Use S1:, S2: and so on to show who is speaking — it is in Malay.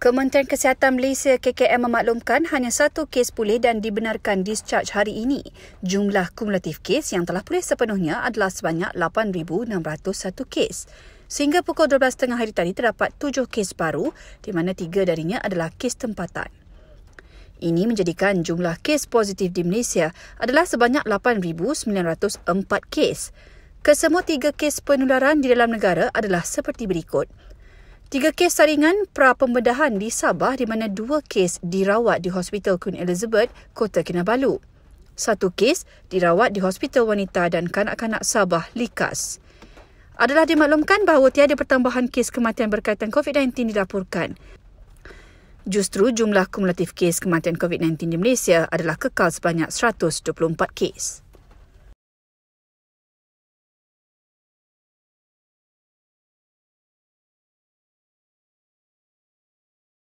S1: Kementerian Kesihatan Malaysia KKM memaklumkan hanya satu kes pulih dan dibenarkan discharge hari ini. Jumlah kumulatif kes yang telah pulih sepenuhnya adalah sebanyak 8,601 kes. Sehingga pukul 12.30 hari tadi terdapat tujuh kes baru di mana tiga darinya adalah kes tempatan. Ini menjadikan jumlah kes positif di Malaysia adalah sebanyak 8,904 kes. Kesemua tiga kes penularan di dalam negara adalah seperti berikut. Tiga kes saringan pra-pembedahan di Sabah di mana dua kes dirawat di Hospital Queen Elizabeth, Kota Kinabalu. Satu kes dirawat di Hospital Wanita dan Kanak-Kanak Sabah, Likas. Adalah dimaklumkan bahawa tiada pertambahan kes kematian berkaitan COVID-19 dilaporkan. Justru jumlah kumulatif kes kematian COVID-19 di Malaysia adalah kekal sebanyak 124 kes.